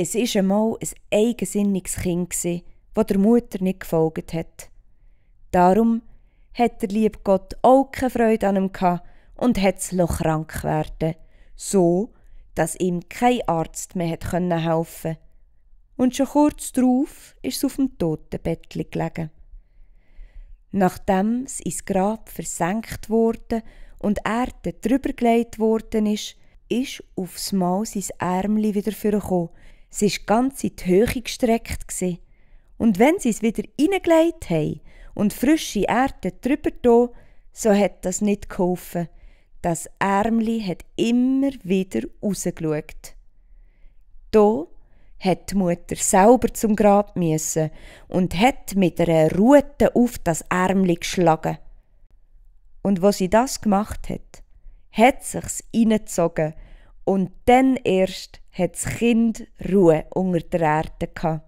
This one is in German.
es war einmal ein eigensinniges Kind, gewesen, das der Mutter nicht gefolgt hat. Darum hat der liebe Gott auch keine Freude an ihm gehabt und hat es krank werden so, dass ihm kein Arzt mehr hat können helfen Und schon kurz darauf ist es auf dem Totenbett gelegen. Nachdem es ins Grab versenkt wurde und Erde drüber gelegt worden ist, ist aufs Mal sein Ärmli wieder vorgekommen, Sie war ganz in die Höhe gestreckt. Und wenn sie es wieder reingelegt haben und frische Erde drüber da, so hat das nicht geholfen. Das Ärmli hat immer wieder rausgeschaut. Da hat die Mutter selber zum Grab müssen und hat mit einer Rute auf das Ärmli geschlagen. Und wo sie das gemacht hat, hat sich's reingezogen und dann erst hat das Kind Ruhe unter der Erde gehabt.